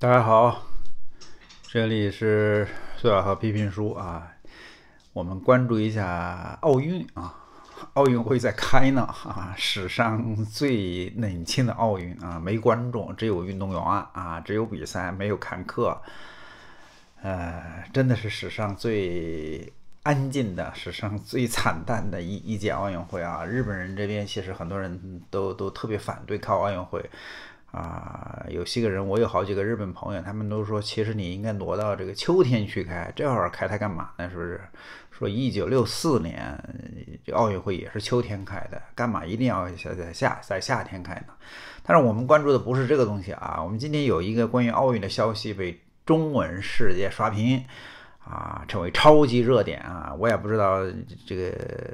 大家好，这里是苏小和批评书啊。我们关注一下奥运啊，奥运会在开呢啊，史上最冷清的奥运啊，没观众，只有运动员啊，啊，只有比赛，没有看客。呃，真的是史上最安静的，史上最惨淡的一一届奥运会啊。日本人这边其实很多人都都特别反对开奥运会。啊，有些个人，我有好几个日本朋友，他们都说，其实你应该挪到这个秋天去开，这会儿开它干嘛呢？是不是？说一九六四年这奥运会也是秋天开的，干嘛一定要在在夏在夏天开呢？但是我们关注的不是这个东西啊，我们今天有一个关于奥运的消息被中文世界刷屏啊，成为超级热点啊，我也不知道这个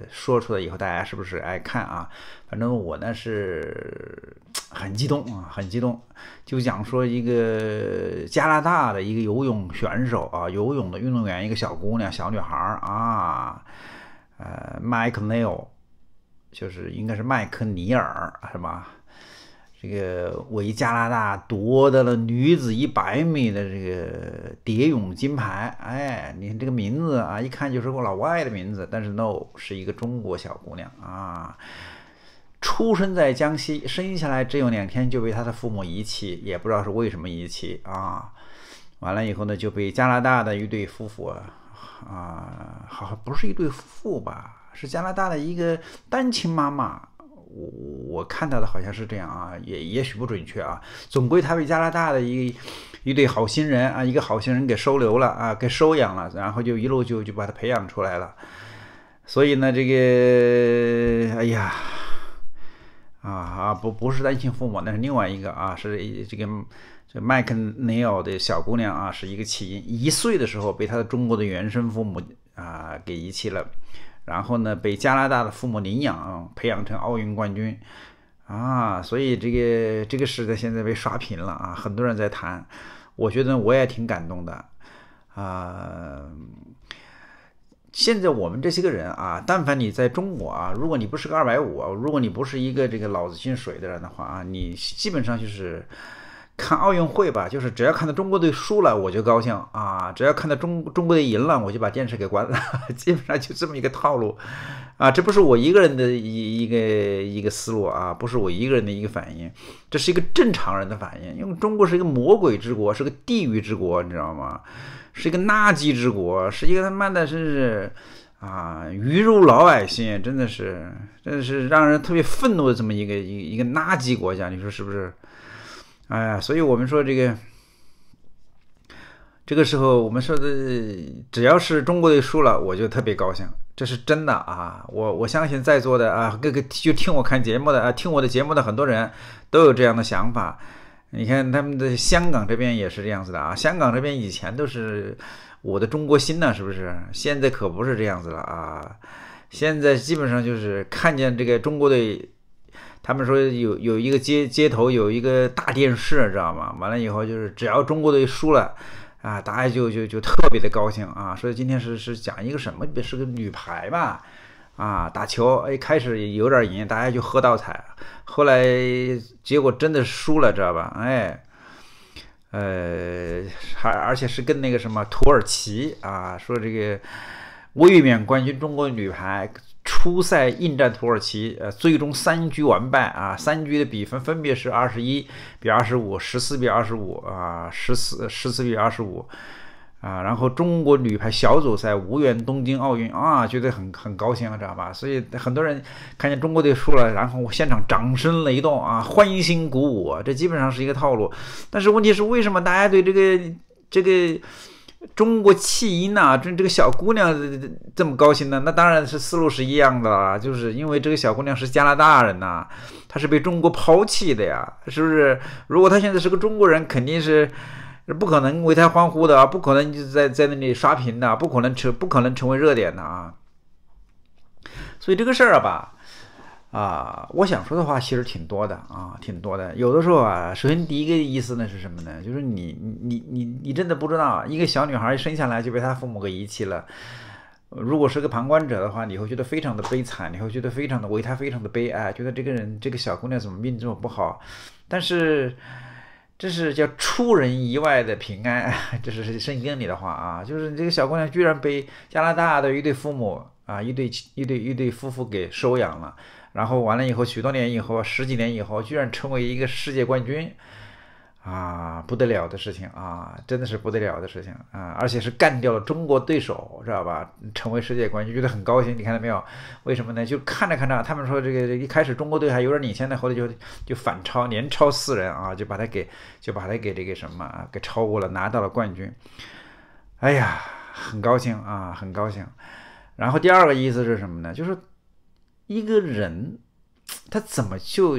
说出来以后大家是不是爱看啊，反正我呢是。很激动啊，很激动，就讲说一个加拿大的一个游泳选手啊，游泳的运动员，一个小姑娘、小女孩儿啊，呃，麦克尼尔，就是应该是麦克尼尔是吧？这个为加拿大夺得了女子一百米的这个蝶泳金牌。哎，你看这个名字啊，一看就是个老外的名字，但是 No 是一个中国小姑娘啊。出生在江西，生下来只有两天就被他的父母遗弃，也不知道是为什么遗弃啊。完了以后呢，就被加拿大的一对夫妇啊，好像不是一对夫妇吧，是加拿大的一个单亲妈妈。我我看到的好像是这样啊，也也许不准确啊。总归他被加拿大的一一对好心人啊，一个好心人给收留了啊，给收养了，然后就一路就就把他培养出来了。所以呢，这个哎呀。啊啊，不不是单亲父母，那是另外一个啊，是这个这麦克尼尔的小姑娘啊，是一个弃婴，一岁的时候被她的中国的原生父母啊给遗弃了，然后呢被加拿大的父母领养，培养成奥运冠军啊，所以这个这个事在现在被刷屏了啊，很多人在谈，我觉得我也挺感动的啊。现在我们这些个人啊，但凡你在中国啊，如果你不是个二百五啊，如果你不是一个这个脑子进水的人的话啊，你基本上就是看奥运会吧，就是只要看到中国队输了我就高兴啊，只要看到中中国队赢了我就把电视给关了，基本上就这么一个套路啊，这不是我一个人的一一个一个思路啊，不是我一个人的一个反应，这是一个正常人的反应，因为中国是一个魔鬼之国，是个地狱之国，你知道吗？是一个垃圾之国，是一个他妈的，是啊，鱼肉老百姓，真的是，真的是让人特别愤怒的这么一个一一个垃圾国家，你说是不是？哎呀，所以我们说这个，这个时候我们说的，只要是中国队输了，我就特别高兴，这是真的啊！我我相信在座的啊，各个就听我看节目的啊，听我的节目的很多人都有这样的想法。你看，他们的香港这边也是这样子的啊！香港这边以前都是我的中国心呢，是不是？现在可不是这样子了啊！现在基本上就是看见这个中国队，他们说有有一个街街头有一个大电视，知道吗？完了以后就是只要中国队输了，啊，大家就就就特别的高兴啊！说今天是是讲一个什么？是个女排吧？啊，打球一开始有点赢，大家就喝倒彩，后来结果真的输了，知道吧？哎，呃，还而且是跟那个什么土耳其啊，说这个卫冕冠军中国女排初赛应战土耳其，呃，最终三局完败啊，三局的比分分别是二十一比二十五，十四比二十五啊，十四十四比二十五。啊，然后中国女排小组赛无缘东京奥运啊，觉得很很高兴啊，知道吧？所以很多人看见中国队输了，然后现场掌声雷动啊，欢欣鼓舞这基本上是一个套路。但是问题是，为什么大家对这个这个中国弃婴呐，这这个小姑娘这么高兴呢？那当然是思路是一样的，啦，就是因为这个小姑娘是加拿大人呐，她是被中国抛弃的呀，是不是？如果她现在是个中国人，肯定是。不可能为他欢呼的，不可能就在在那里刷屏的，不可能成不可能成为热点的啊！所以这个事儿吧，啊，我想说的话其实挺多的啊，挺多的。有的时候啊，首先第一个意思呢是什么呢？就是你你你你真的不知道一个小女孩生下来就被她父母给遗弃了。如果是个旁观者的话，你会觉得非常的悲惨，你会觉得非常的为她非常的悲哀，觉得这个人这个小姑娘怎么命这么不好？但是。这是叫出人意外的平安，这是圣经里的话啊！就是你这个小姑娘，居然被加拿大的一对父母啊，一对一对一对夫妇给收养了，然后完了以后，许多年以后，十几年以后，居然成为一个世界冠军。啊，不得了的事情啊，真的是不得了的事情啊，而且是干掉了中国对手，知道吧？成为世界冠军，觉得很高兴。你看到没有？为什么呢？就看着看着，他们说这个一开始中国队还有点领先呢，后来就就反超，连超四人啊，就把他给就把他给这个什么啊，给超过了，拿到了冠军。哎呀，很高兴啊，很高兴。然后第二个意思是什么呢？就是一个人他怎么就。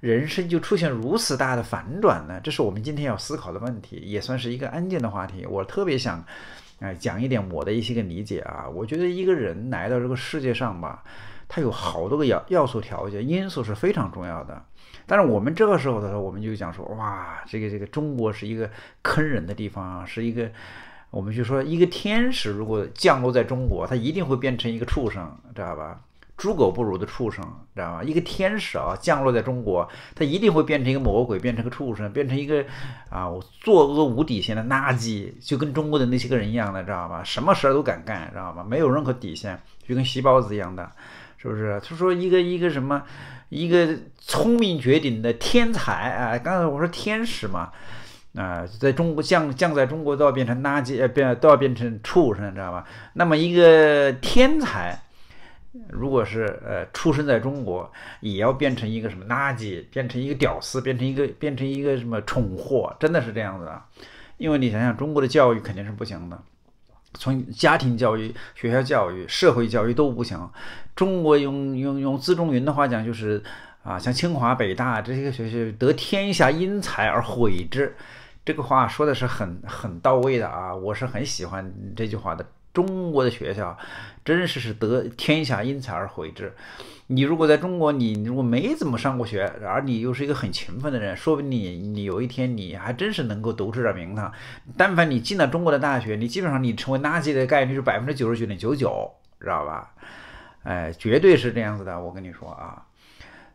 人生就出现如此大的反转呢？这是我们今天要思考的问题，也算是一个安静的话题。我特别想，哎，讲一点我的一些个理解啊。我觉得一个人来到这个世界上吧，他有好多个要要素、条件、因素是非常重要的。但是我们这个时候的时候，我们就讲说，哇，这个这个中国是一个坑人的地方，啊，是一个，我们就说一个天使如果降落在中国，他一定会变成一个畜生，知道吧？猪狗不如的畜生，知道吗？一个天使啊，降落在中国，他一定会变成一个魔鬼，变成个畜生，变成一个啊，我作恶无底线的垃圾，就跟中国的那些个人一样的，知道吗？什么事儿都敢干，知道吗？没有任何底线，就跟吸包子一样的，是不是？他说一个一个什么，一个聪明绝顶的天才啊，刚才我说天使嘛，啊，在中国降降在中国都要变成垃圾，呃，变都要变成畜生，知道吧？那么一个天才。如果是呃出生在中国，也要变成一个什么垃圾，变成一个屌丝，变成一个变成一个什么蠢货，真的是这样子啊？因为你想想，中国的教育肯定是不行的，从家庭教育、学校教育、社会教育都不行。中国用用用资中云的话讲，就是啊，像清华、北大这些学校，得天下英才而毁之，这个话说的是很很到位的啊，我是很喜欢这句话的。中国的学校，真是是得天下英才而毁之。你如果在中国，你如果没怎么上过学，而你又是一个很勤奋的人，说不定你你有一天你还真是能够读出点名堂。但凡你进了中国的大学，你基本上你成为垃圾的概率是百分之九十九点九九，知道吧？哎，绝对是这样子的，我跟你说啊。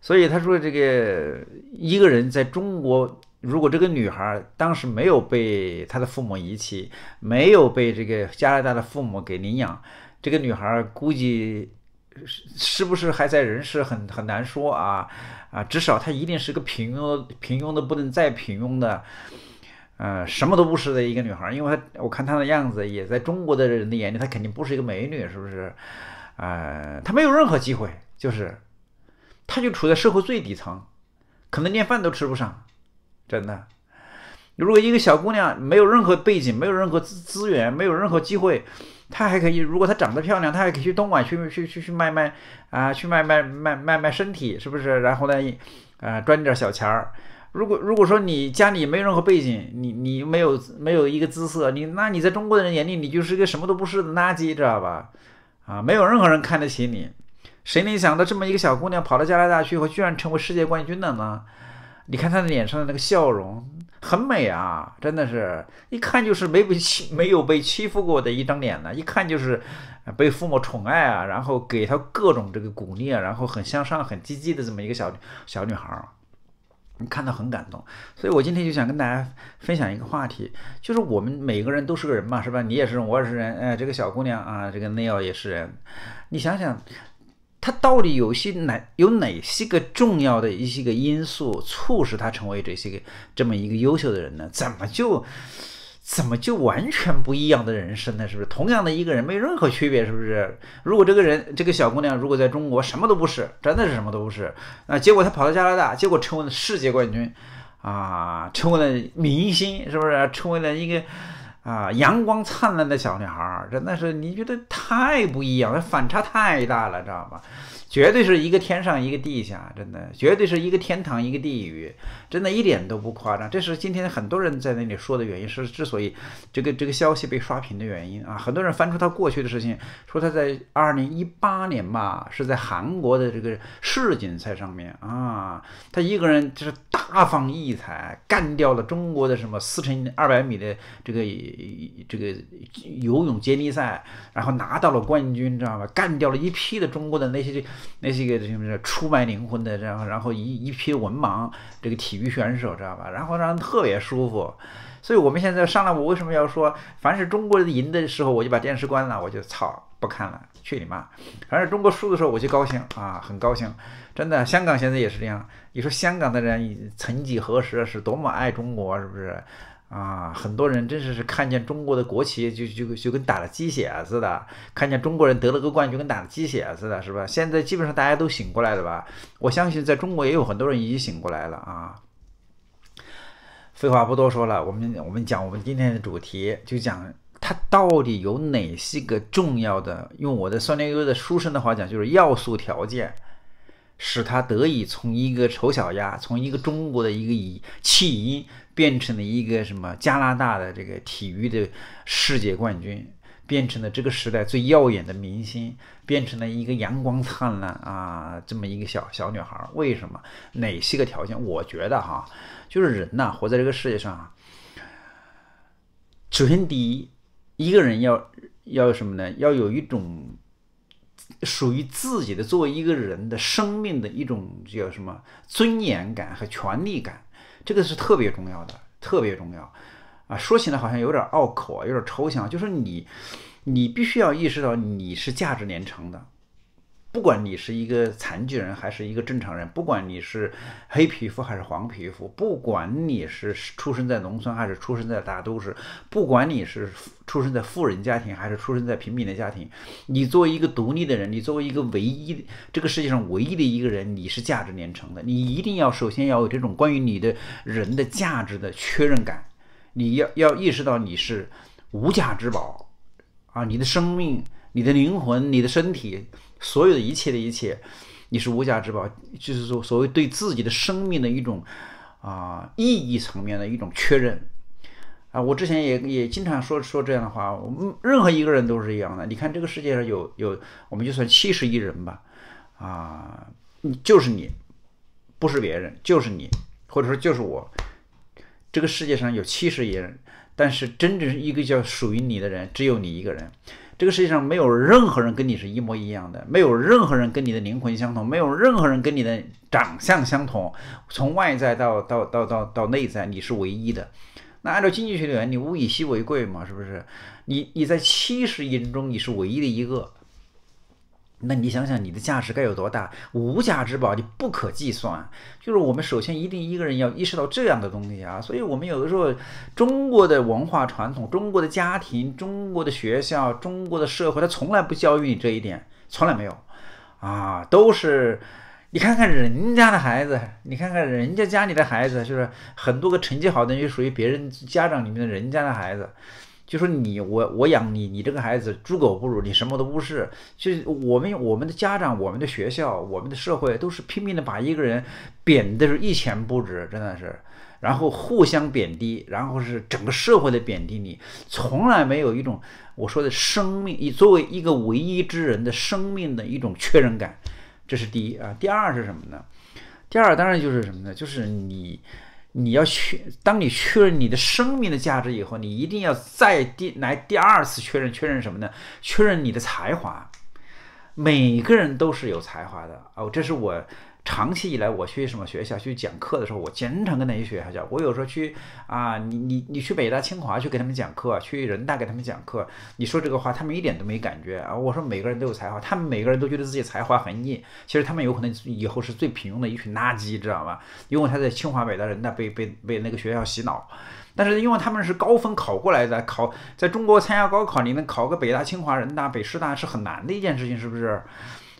所以他说，这个一个人在中国，如果这个女孩当时没有被他的父母遗弃，没有被这个加拿大的父母给领养，这个女孩估计是是不是还在人世很很难说啊啊！至少她一定是个平庸、平庸的不能再平庸的，呃，什么都不是的一个女孩。因为她我看她的样子，也在中国的人的眼里，她肯定不是一个美女，是不是？呃，她没有任何机会，就是。他就处在社会最底层，可能连饭都吃不上，真的。如果一个小姑娘没有任何背景、没有任何资资源、没有任何机会，她还可以；如果她长得漂亮，她还可以去东莞去去去去卖卖啊，去卖卖卖卖卖身体，是不是？然后呢，啊赚点小钱儿。如果如果说你家里没有任何背景，你你没有没有一个姿色，你那你在中国人眼里你就是个什么都不是的垃圾，知道吧？啊，没有任何人看得起你。谁能想到这么一个小姑娘跑到加拿大去以后，居然成为世界冠军了呢？你看她的脸上的那个笑容，很美啊，真的是一看就是没被欺、没有被欺负过的一张脸呢。一看就是被父母宠爱啊，然后给她各种这个鼓励啊，然后很向上、很积极的这么一个小小女孩儿，你看到很感动。所以我今天就想跟大家分享一个话题，就是我们每个人都是个人嘛，是吧？你也是人，我也是人。哎，这个小姑娘啊，这个内奥也是人，你想想。他到底有些哪有哪些个重要的一些个因素，促使他成为这些个这么一个优秀的人呢？怎么就，怎么就完全不一样的人生呢？是不是同样的一个人，没有任何区别？是不是？如果这个人，这个小姑娘，如果在中国什么都不是，真的是什么都不是，啊，结果她跑到加拿大，结果成为了世界冠军，啊，成为了明星，是不是？成为了一个。啊，阳光灿烂的小女孩儿，真的是你觉得太不一样，反差太大了，知道吧？绝对是一个天上一个地下，真的绝对是一个天堂一个地狱，真的一点都不夸张。这是今天很多人在那里说的原因，是之所以这个这个消息被刷屏的原因啊。很多人翻出他过去的事情，说他在二零一八年吧，是在韩国的这个世锦赛上面啊，他一个人就是大放异彩，干掉了中国的什么四乘二百米的这个。呃，这个游泳接力赛，然后拿到了冠军，知道吧？干掉了一批的中国的那些那些个什么出卖灵魂的，然后然后一一批文盲这个体育选手，知道吧？然后让人特别舒服。所以，我们现在上来，我为什么要说，凡是中国人赢的时候，我就把电视关了，我就操不看了，去你妈！凡是中国输的时候，我就高兴啊，很高兴。真的，香港现在也是这样。你说香港的人曾几何时是多么爱中国，是不是？啊，很多人真是是看见中国的国旗就就就跟打了鸡血似的，看见中国人得了个冠军跟打了鸡血似的，是吧？现在基本上大家都醒过来了吧？我相信在中国也有很多人已经醒过来了啊。废话不多说了，我们我们讲我们今天的主题，就讲它到底有哪些个重要的，用我的酸溜溜的书生的话讲，就是要素条件，使它得以从一个丑小鸭，从一个中国的一个以起因。变成了一个什么加拿大的这个体育的世界冠军，变成了这个时代最耀眼的明星，变成了一个阳光灿烂啊这么一个小小女孩。为什么？哪些个条件？我觉得哈，就是人呐，活在这个世界上，首先第一，一个人要要什么呢？要有一种属于自己的作为一个人的生命的一种叫什么尊严感和权利感。这个是特别重要的，特别重要，啊，说起来好像有点拗口啊，有点抽象。就是你，你必须要意识到你是价值连城的。不管你是一个残疾人还是一个正常人，不管你是黑皮肤还是黄皮肤，不管你是出生在农村还是出生在大都市，不管你是出生在富人家庭还是出生在贫民的家庭，你作为一个独立的人，你作为一个唯一这个世界上唯一的一个人，你是价值连城的。你一定要首先要有这种关于你的人的价值的确认感，你要要意识到你是无价之宝，啊，你的生命、你的灵魂、你的身体。所有的一切的一切，你是无价之宝，就是说，所谓对自己的生命的一种啊意义层面的一种确认啊。我之前也也经常说说这样的话。我们任何一个人都是一样的。你看这个世界上有有我们就算七十亿人吧啊，你就是你，不是别人，就是你，或者说就是我。这个世界上有七十亿人，但是真正一个叫属于你的人，只有你一个人。这个世界上没有任何人跟你是一模一样的，没有任何人跟你的灵魂相同，没有任何人跟你的长相相同。从外在到到到到到内在，你是唯一的。那按照经济学理论，你物以稀为贵嘛，是不是？你你在七十亿人中，你是唯一的一个。那你想想你的价值该有多大？无价之宝，你不可计算。就是我们首先一定一个人要意识到这样的东西啊。所以我们有的时候，中国的文化传统、中国的家庭、中国的学校、中国的社会，他从来不教育你这一点，从来没有。啊，都是你看看人家的孩子，你看看人家家里的孩子，就是很多个成绩好的，就属于别人家长里面的人家的孩子。就说你我我养你，你这个孩子猪狗不如，你什么都不是。就是我们我们的家长、我们的学校、我们的社会，都是拼命的把一个人贬的是一钱不值，真的是，然后互相贬低，然后是整个社会的贬低你，从来没有一种我说的生命，你作为一个唯一之人的生命的一种确认感，这是第一啊。第二是什么呢？第二当然就是什么呢？就是你。你要确，当你确认你的生命的价值以后，你一定要再第来第二次确认，确认什么呢？确认你的才华。每个人都是有才华的哦，这是我。长期以来，我去什么学校去讲课的时候，我经常跟那些学校讲，我有时候去啊，你你你去北大、清华去给他们讲课，去人大给他们讲课，你说这个话，他们一点都没感觉啊。我说每个人都有才华，他们每个人都觉得自己才华横溢，其实他们有可能以后是最平庸的一群垃圾，知道吧？因为他在清华、北大、人大被被被那个学校洗脑，但是因为他们是高分考过来的，考在中国参加高考，你能考个北大、清华、人大、北师大是很难的一件事情，是不是？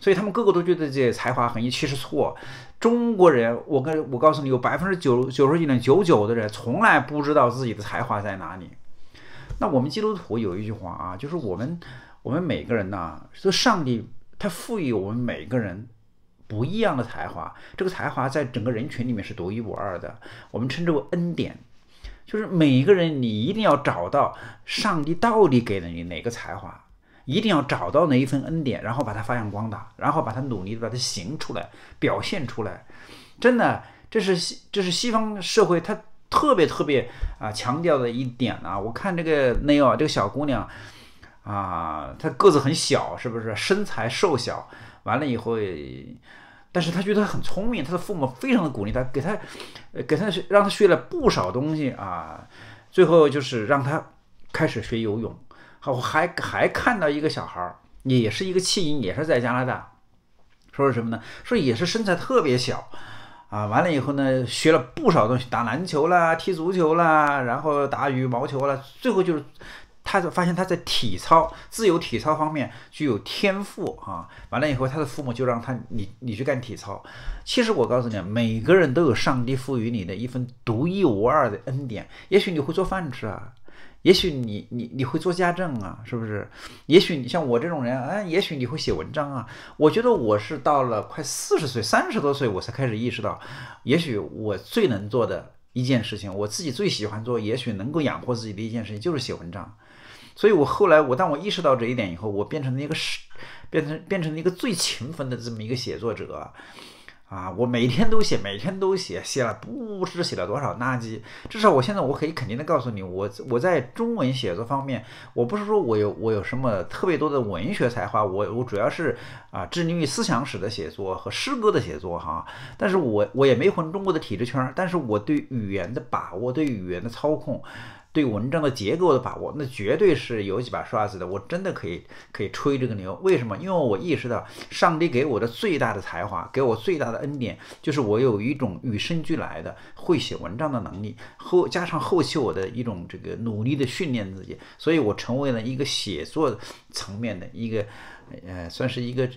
所以他们个个都觉得自己才华横溢，其实错。中国人，我跟我告诉你，有百分之九九十九点九九的人从来不知道自己的才华在哪里。那我们基督徒有一句话啊，就是我们我们每个人呢，说上帝他赋予我们每个人不一样的才华，这个才华在整个人群里面是独一无二的，我们称之为恩典。就是每一个人，你一定要找到上帝到底给了你哪个才华。一定要找到那一份恩典，然后把它发扬光大，然后把它努力的把它行出来，表现出来。真的，这是西这是西方社会他特别特别啊强调的一点啊。我看这个内奥这个小姑娘啊，她个子很小，是不是身材瘦小？完了以后，但是她觉得很聪明，她的父母非常的鼓励她，给她给她让她学了不少东西啊。最后就是让她开始学游泳。我还还看到一个小孩儿，也是一个弃婴，也是在加拿大，说是什么呢？说也是身材特别小，啊，完了以后呢，学了不少东西，打篮球啦，踢足球啦，然后打羽毛球啦，最后就是，他就发现他在体操，自由体操方面具有天赋啊，完了以后，他的父母就让他，你你去干体操。其实我告诉你，每个人都有上帝赋予你的一份独一无二的恩典，也许你会做饭吃啊。也许你你你会做家政啊，是不是？也许你像我这种人啊，哎，也许你会写文章啊。我觉得我是到了快四十岁，三十多岁我才开始意识到，也许我最能做的一件事情，我自己最喜欢做，也许能够养活自己的一件事情就是写文章。所以我后来我当我意识到这一点以后，我变成了一个，是，变成变成了一个最勤奋的这么一个写作者。啊，我每天都写，每天都写，写了不知写了多少垃圾。至少我现在我可以肯定的告诉你，我我在中文写作方面，我不是说我有我有什么特别多的文学才华，我我主要是啊致力于思想史的写作和诗歌的写作哈。但是我我也没混中国的体制圈，但是我对语言的把握，对语言的操控。对文章的结构的把握，那绝对是有几把刷子的。我真的可以可以吹这个牛，为什么？因为我意识到，上帝给我的最大的才华，给我最大的恩典，就是我有一种与生俱来的会写文章的能力。后加上后期我的一种这个努力的训练自己，所以我成为了一个写作层面的一个，呃，算是一个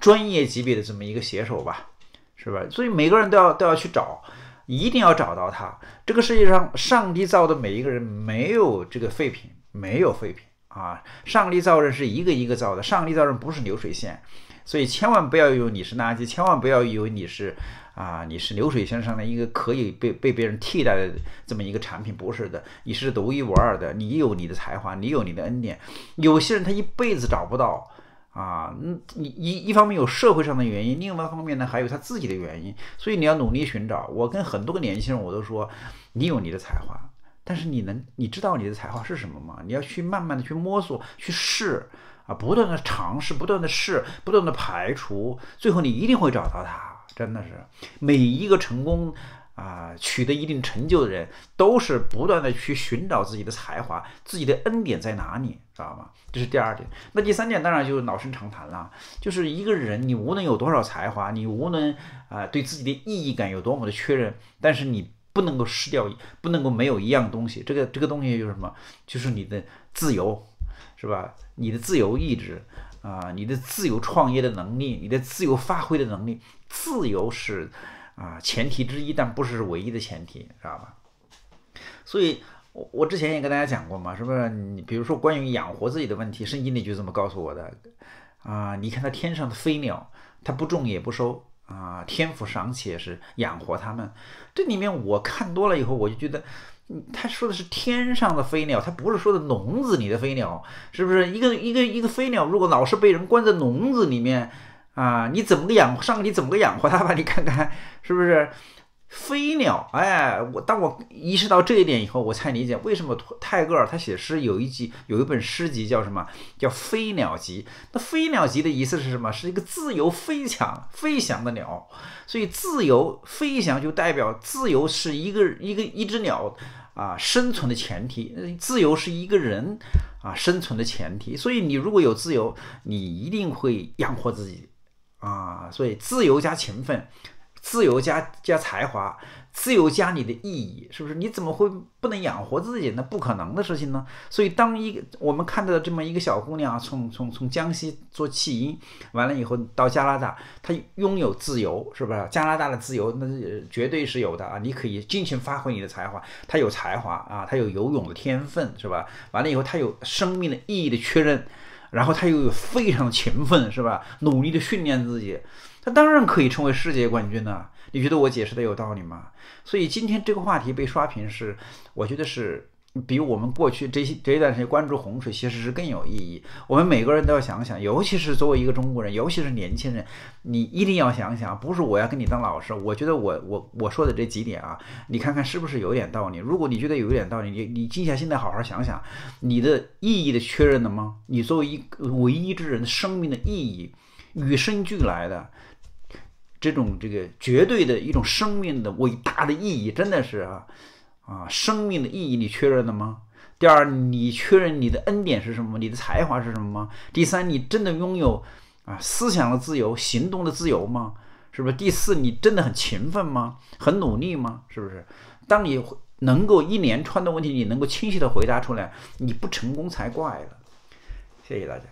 专业级别的这么一个写手吧，是吧？所以每个人都要都要去找。一定要找到他。这个世界上，上帝造的每一个人，没有这个废品，没有废品啊！上帝造人是一个一个造的，上帝造人不是流水线，所以千万不要以为你是垃圾，千万不要以为你是啊，你是流水线上的一个可以被被别人替代的这么一个产品，不是的，你是独一无二的，你有你的才华，你有你的恩典。有些人他一辈子找不到。啊，嗯，一一一方面有社会上的原因，另外一方面呢还有他自己的原因，所以你要努力寻找。我跟很多个年轻人我都说，你有你的才华，但是你能你知道你的才华是什么吗？你要去慢慢的去摸索，去试，啊，不断的尝试，不断的试，不断的排除，最后你一定会找到它。真的是每一个成功。啊，取得一定成就的人都是不断的去寻找自己的才华，自己的恩典在哪里，知道吗？这是第二点。那第三点当然就是老生常谈了，就是一个人你无论有多少才华，你无论啊对自己的意义感有多么的确认，但是你不能够失掉，不能够没有一样东西。这个这个东西就是什么？就是你的自由，是吧？你的自由意志啊，你的自由创业的能力，你的自由发挥的能力，自由是。啊，前提之一，但不是唯一的前提，知道吧？所以，我我之前也跟大家讲过嘛，是不是？你比如说关于养活自己的问题，圣经里就这么告诉我的。啊，你看他天上的飞鸟，他不种也不收啊，天府赏且是养活他们。这里面我看多了以后，我就觉得，他说的是天上的飞鸟，他不是说的笼子里的飞鸟，是不是？一个一个一个飞鸟，如果老是被人关在笼子里面。啊，你怎么个养活？上个你怎么个养活他吧？你看看是不是？飞鸟，哎，我当我意识到这一点以后，我才理解为什么泰戈尔他写诗有一集有一本诗集叫什么？叫《飞鸟集》。那《飞鸟集》的意思是什么？是一个自由飞翔飞翔的鸟。所以自由飞翔就代表自由是一个一个一只鸟啊生存的前提。自由是一个人啊生存的前提。所以你如果有自由，你一定会养活自己。啊，所以自由加勤奋，自由加加才华，自由加你的意义，是不是？你怎么会不能养活自己？那不可能的事情呢？所以当一个我们看到的这么一个小姑娘啊，从从从江西做弃婴，完了以后到加拿大，她拥有自由，是不是？加拿大的自由，那是绝对是有的啊！你可以尽情发挥你的才华。她有才华啊，她有游泳的天分，是吧？完了以后，她有生命的意义的确认。然后他又有非常勤奋，是吧？努力的训练自己，他当然可以成为世界冠军了。你觉得我解释的有道理吗？所以今天这个话题被刷屏是，我觉得是。比我们过去这些这一段时间关注洪水，其实是更有意义。我们每个人都要想想，尤其是作为一个中国人，尤其是年轻人，你一定要想想。不是我要跟你当老师，我觉得我我我说的这几点啊，你看看是不是有点道理？如果你觉得有一点道理，你你静下心来好好想想，你的意义的确认了吗？你作为一唯一之人的生命的意义，与生俱来的这种这个绝对的一种生命的伟大的意义，真的是啊。啊，生命的意义你确认了吗？第二，你确认你的恩典是什么？你的才华是什么吗？第三，你真的拥有啊思想的自由、行动的自由吗？是不是？第四，你真的很勤奋吗？很努力吗？是不是？当你能够一连串的问题你能够清晰的回答出来，你不成功才怪了。谢谢大家。